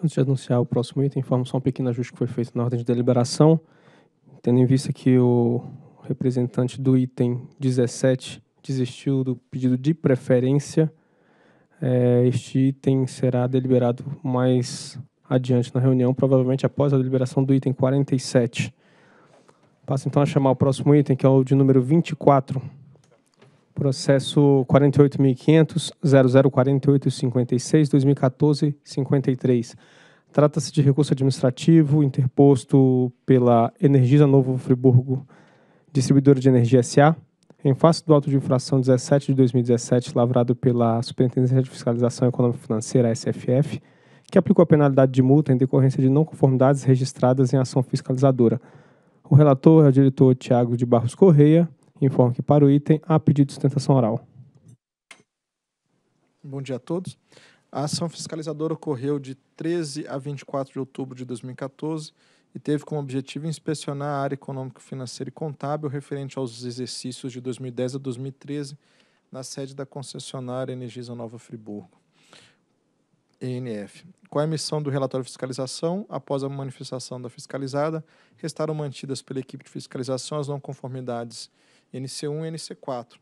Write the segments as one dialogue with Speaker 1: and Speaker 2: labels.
Speaker 1: Antes de anunciar o próximo item, informo só um pequeno ajuste que foi feito na ordem de deliberação, tendo em vista que o representante do item 17 desistiu do pedido de preferência. É, este item será deliberado mais adiante na reunião, provavelmente após a deliberação do item 47. Passo então a chamar o próximo item, que é o de número 24. Processo 48.500.0048.56.2014.53. 2014 53 Trata-se de recurso administrativo interposto pela Energisa Novo Friburgo, distribuidora de energia SA, em face do auto de infração 17 de 2017, lavrado pela Superintendência de Fiscalização Econômica Financeira, SFF, que aplicou a penalidade de multa em decorrência de não conformidades registradas em ação fiscalizadora. O relator é o diretor Tiago de Barros Correia, Informo que para o item há pedido de sustentação oral.
Speaker 2: Bom dia a todos. A ação fiscalizadora ocorreu de 13 a 24 de outubro de 2014 e teve como objetivo inspecionar a área econômico-financeira e contábil referente aos exercícios de 2010 a 2013 na sede da concessionária Energisa Nova Friburgo, ENF. Com a emissão do relatório de fiscalização, após a manifestação da fiscalizada, restaram mantidas pela equipe de fiscalização as não conformidades NC1 e NC4,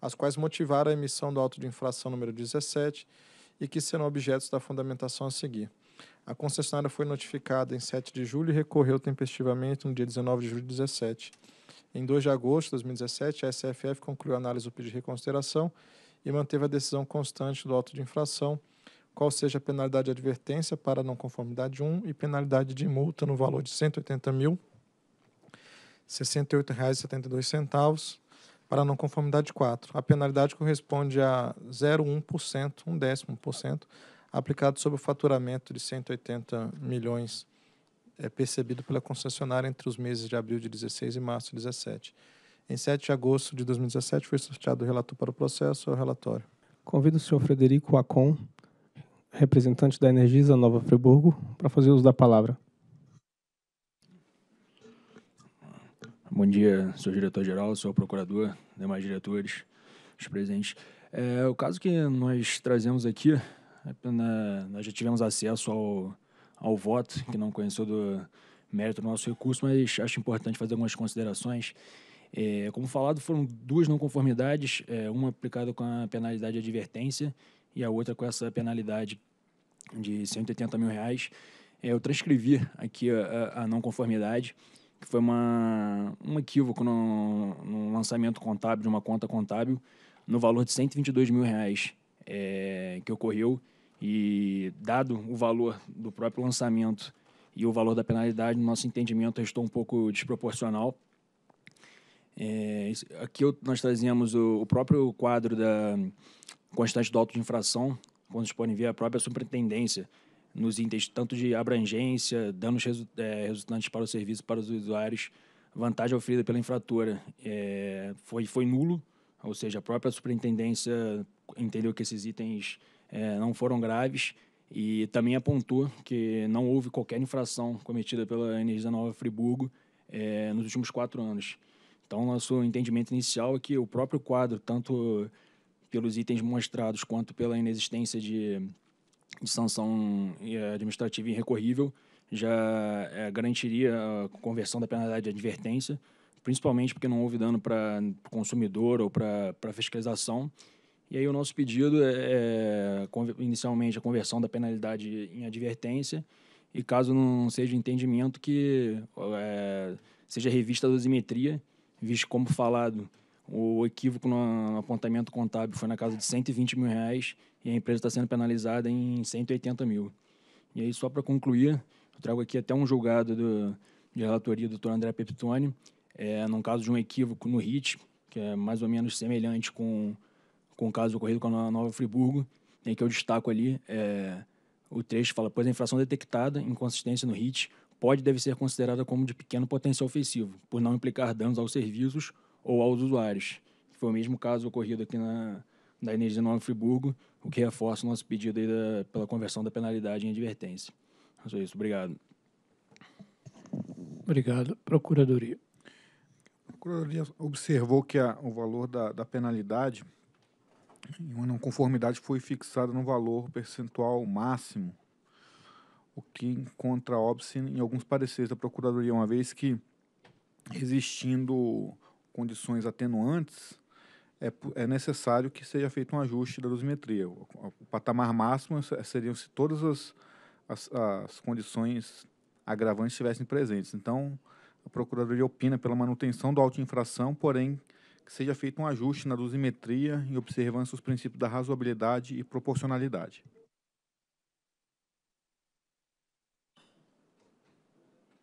Speaker 2: as quais motivaram a emissão do auto de infração número 17 e que serão objetos da fundamentação a seguir. A concessionária foi notificada em 7 de julho e recorreu tempestivamente no dia 19 de julho de 2017. Em 2 de agosto de 2017, a SFF concluiu a análise do pedido de reconsideração e manteve a decisão constante do auto de infração, qual seja a penalidade de advertência para não conformidade 1 e penalidade de multa no valor de R$ 180 mil R$ 68,72 para não conformidade 4. A penalidade corresponde a 0,1%, um décimo por cento, aplicado sobre o faturamento de 180 milhões é, percebido pela concessionária entre os meses de abril de 16 e março de 17. Em 7 de agosto de 2017 foi sorteado o relator para o processo, o relatório.
Speaker 1: Convido o senhor Frederico Acon, representante da Energisa Nova Friburgo, para fazer uso da palavra.
Speaker 3: Bom dia, senhor diretor-geral, senhor procurador, demais diretores, os presentes. É, o caso que nós trazemos aqui, é, na, nós já tivemos acesso ao, ao voto, que não conheceu do mérito do nosso recurso, mas acho importante fazer algumas considerações. É, como falado, foram duas não conformidades, é, uma aplicada com a penalidade de advertência e a outra com essa penalidade de 180 mil reais. É, eu transcrevi aqui a, a não conformidade que foi uma, um equívoco no, no lançamento contábil de uma conta contábil no valor de 122 mil reais é, que ocorreu e dado o valor do próprio lançamento e o valor da penalidade, no nosso entendimento restou um pouco desproporcional. É, aqui nós trazemos o, o, próprio quadro da constante do auto de infração, como vocês podem ver a própria superintendência nos itens tanto de abrangência, danos resu é, resultantes para o serviço para os usuários, vantagem oferida pela infratora é, foi, foi nulo, ou seja, a própria superintendência entendeu que esses itens é, não foram graves e também apontou que não houve qualquer infração cometida pela Energia Nova Friburgo é, nos últimos quatro anos. Então, nosso entendimento inicial é que o próprio quadro, tanto pelos itens mostrados quanto pela inexistência de de sanção eh, administrativa irrecorrível já é, garantiria a eh, conversão da penalidade de advertência, principalmente porque não houve dano para o consumidor ou para a fiscalização. E aí o nosso pedido é, é, inicialmente a conversão da penalidade em advertência e caso não seja entendimento que é, seja revista a dosimetria, visto como falado o equívoco no apontamento contábil foi na casa de 120 mil reais e a empresa está sendo penalizada em 180 mil. E aí, só para concluir, eu trago aqui até um julgado do, de relatoria do doutor André Peptoni, é, num caso de um equívoco no RIT, que é mais ou menos semelhante com, com o caso ocorrido com a Nova Friburgo, em que eu destaco ali é, o trecho fala, pois a infração detectada, inconsistência no RIT, pode deve ser considerada como de pequeno potencial ofensivo, por não implicar danos aos serviços ou aos usuários. Foi o mesmo caso ocorrido aqui na, na Energia Nova Friburgo, o que reforça o nosso pedido da, pela conversão da penalidade em advertência. É só isso. Obrigado.
Speaker 1: Obrigado. Procuradoria.
Speaker 3: A Procuradoria observou que a, o valor da, da penalidade
Speaker 2: em uma não conformidade foi fixado no valor percentual máximo, o que encontra óbvio em alguns pareceres da Procuradoria, uma vez que existindo condições atenuantes, é, é necessário que seja feito um ajuste da dosimetria. O, o patamar máximo seriam se todas as, as, as condições agravantes estivessem presentes. Então, a Procuradoria opina pela manutenção auto autoinfração, porém, que seja feito um ajuste na dosimetria em observância aos princípios da razoabilidade e proporcionalidade.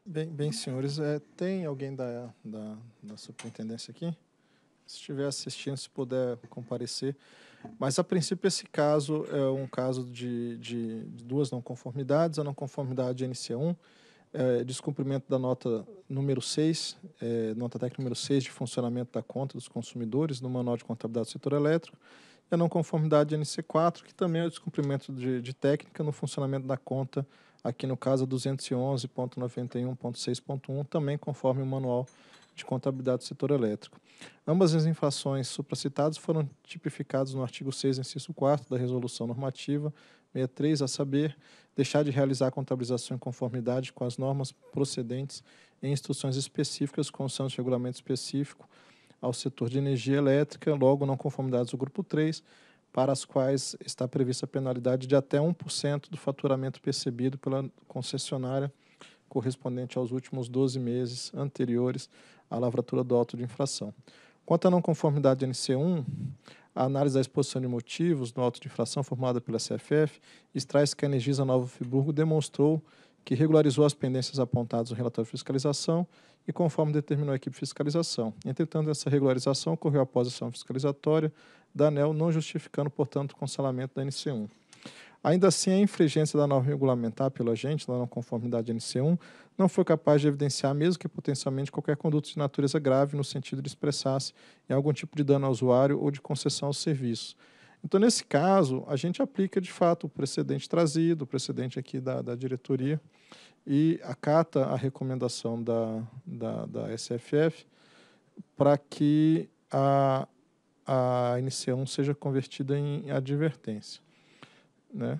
Speaker 2: Bem, bem senhores, é, tem alguém da, da, da superintendência aqui? Se estiver assistindo, se puder comparecer. Mas, a princípio, esse caso é um caso de, de, de duas não conformidades: a não conformidade é NC1, é, descumprimento da nota número 6, é, nota técnica número 6 de funcionamento da conta dos consumidores no Manual de Contabilidade do Setor Elétrico, e a não conformidade é NC4, que também é o descumprimento de, de técnica no funcionamento da conta aqui no caso 211.91.6.1, também conforme o manual de contabilidade do setor elétrico. Ambas as infrações supracitadas foram tipificadas no artigo 6, inciso 4 da Resolução Normativa 63, a saber, deixar de realizar a contabilização em conformidade com as normas procedentes em instruções específicas, constando de regulamento específico ao setor de energia elétrica, logo não conformidades do grupo 3, para as quais está prevista a penalidade de até 1% do faturamento percebido pela concessionária correspondente aos últimos 12 meses anteriores à lavratura do auto de infração. Quanto à não conformidade NC1, a análise da exposição de motivos no auto de infração formada pela CFF extrai que a Energisa Nova Friburgo demonstrou que regularizou as pendências apontadas no relatório de fiscalização e conforme determinou a equipe de fiscalização. Entretanto, essa regularização ocorreu após a ação fiscalizatória da ANEL, não justificando, portanto, o cancelamento da NC1. Ainda assim, a infringência da norma regulamentar pelo agente, da não conformidade NC1, não foi capaz de evidenciar, mesmo que potencialmente, qualquer conduta de natureza grave no sentido de expressar-se em algum tipo de dano ao usuário ou de concessão ao serviço. Então, nesse caso, a gente aplica de fato o precedente trazido, o precedente aqui da, da diretoria, e acata a recomendação da, da, da SFF para que a, a NC1 seja convertida em advertência. Né?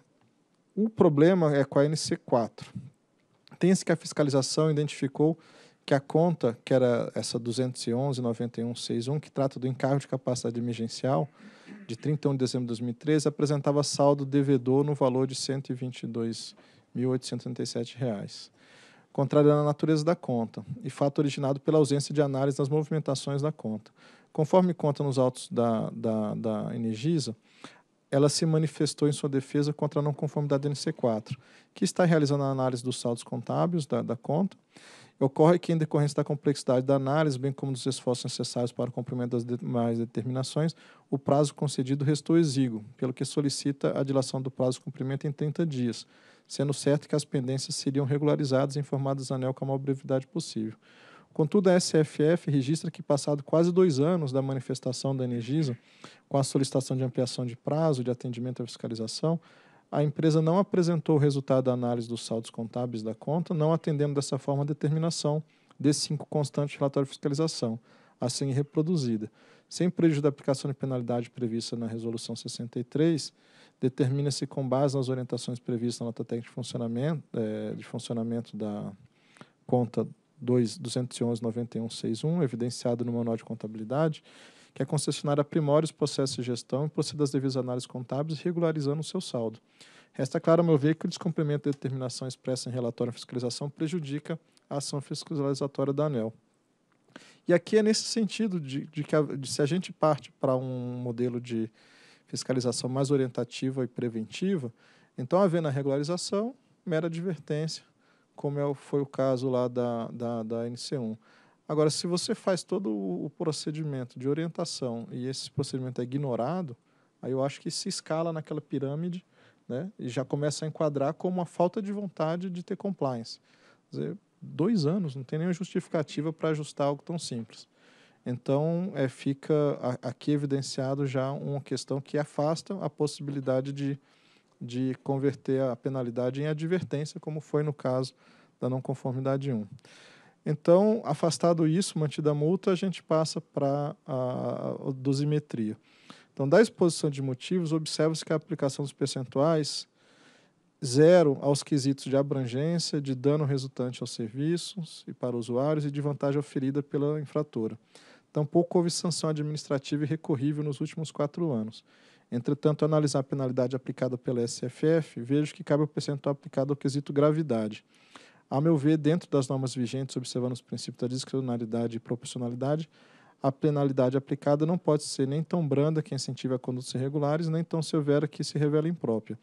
Speaker 2: O problema é com a NC4. Tem-se que a fiscalização identificou que a conta, que era essa 211.9161, que trata do encargo de capacidade emergencial, de 31 de dezembro de 2013, apresentava saldo devedor no valor de R$ 122.837, contrário à natureza da conta, e fato originado pela ausência de análise das movimentações da conta. Conforme conta nos autos da, da, da Energisa, ela se manifestou em sua defesa contra a não conformidade da NC4, que está realizando a análise dos saldos contábeis da, da conta. Ocorre que, em decorrência da complexidade da análise, bem como dos esforços necessários para o cumprimento das demais determinações, o prazo concedido restou exíguo, pelo que solicita a dilação do prazo de cumprimento em 30 dias, sendo certo que as pendências seriam regularizadas e informadas à ANEL com a maior brevidade possível. Contudo, a SFF registra que, passado quase dois anos da manifestação da Energisa, com a solicitação de ampliação de prazo de atendimento à fiscalização, a empresa não apresentou o resultado da análise dos saldos contábeis da conta, não atendendo dessa forma a determinação desses cinco constantes de relatório de fiscalização, assim reproduzida. Sem prejuízo da aplicação de penalidade prevista na Resolução 63, determina-se com base nas orientações previstas na nota técnica de funcionamento, é, de funcionamento da conta 2.211.9161 211 9161, evidenciado no Manual de Contabilidade, que a concessionária aprimore os processos de gestão e proceda às devidas análises contábeis, regularizando o seu saldo. Resta claro, ao meu ver, que o descumprimento da determinação expressa em relatório de fiscalização prejudica a ação fiscalizatória da ANEL. E aqui é nesse sentido de, de que a, de, se a gente parte para um modelo de fiscalização mais orientativa e preventiva, então, havendo a regularização, mera advertência, como é, foi o caso lá da, da, da NC1. Agora, se você faz todo o procedimento de orientação e esse procedimento é ignorado, aí eu acho que se escala naquela pirâmide né, e já começa a enquadrar como uma falta de vontade de ter compliance. Quer dizer, dois anos, não tem nenhuma justificativa para ajustar algo tão simples. Então, é, fica aqui evidenciado já uma questão que afasta a possibilidade de de converter a penalidade em advertência, como foi no caso da não conformidade 1. Então, afastado isso, mantida a multa, a gente passa para a dosimetria. Então, da exposição de motivos, observa-se que a aplicação dos percentuais zero aos quesitos de abrangência, de dano resultante aos serviços e para usuários e de vantagem oferida pela infratora. Tampouco houve sanção administrativa e recorrível nos últimos quatro anos. Entretanto, analisar a penalidade aplicada pela SFF, vejo que cabe o percentual aplicado ao quesito gravidade. A meu ver, dentro das normas vigentes, observando os princípios da discricionalidade e proporcionalidade, a penalidade aplicada não pode ser nem tão branda que incentive a condutas irregulares, nem tão severa que se revela imprópria.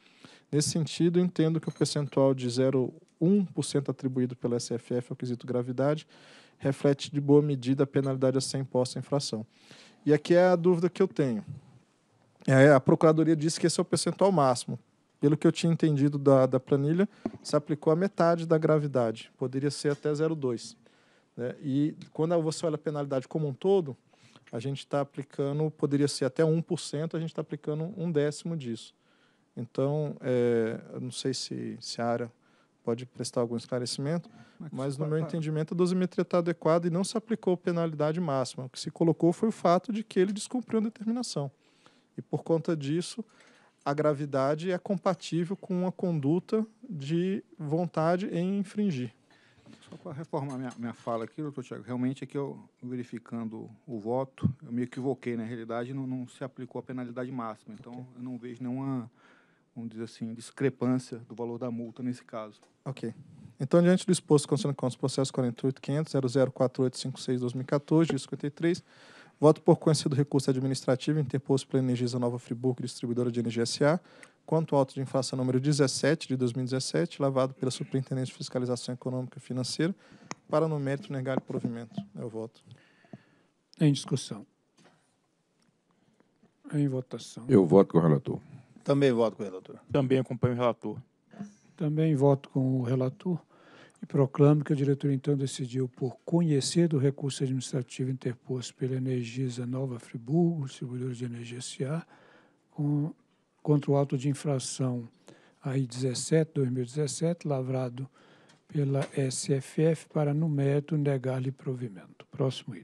Speaker 2: Nesse sentido, entendo que o percentual de 0,1% atribuído pela SFF ao quesito gravidade reflete de boa medida a penalidade a ser imposta à infração. E aqui é a dúvida que eu tenho. É, a Procuradoria disse que esse é o percentual máximo. Pelo que eu tinha entendido da, da planilha, se aplicou a metade da gravidade, poderia ser até 0,2. Né? E quando você olha a penalidade como um todo, a gente está aplicando, poderia ser até 1%, a gente está aplicando um décimo disso. Então, é, eu não sei se, se a área pode prestar algum esclarecimento, mas no meu entendimento a dosimetria está adequada e não se aplicou penalidade máxima. O que se colocou foi o fato de que ele descumpriu a determinação. E por conta disso, a gravidade é compatível com uma conduta de vontade em infringir. Só para reformar minha, minha fala aqui, doutor Tiago, realmente é que eu, verificando o voto, eu me equivoquei, na realidade não, não se aplicou a penalidade máxima, então okay. eu não vejo nenhuma, vamos dizer assim, discrepância do valor da multa nesse caso. Ok. Então, diante do exposto, considerando com os processos 48.500, 004856, 2014, 53, Voto por conhecer do recurso administrativo interposto pela Energisa Nova Friburgo, distribuidora de energia SA, quanto ao auto de inflação número 17 de 2017, lavado pela Superintendência de Fiscalização Econômica e Financeira, para no mérito negar o provimento. É o voto. Em discussão.
Speaker 1: Em votação. Eu voto com o relator. Também voto com o relator. Também acompanho o relator. Também voto com o relator e proclamo que a diretoria então decidiu, por conhecer do recurso administrativo interposto pela Energisa Nova Friburgo, distribuidora de energia S.A., com, contra o auto de infração AI 17, 2017, lavrado pela SFF, para, no mérito, negar-lhe provimento. Próximo item.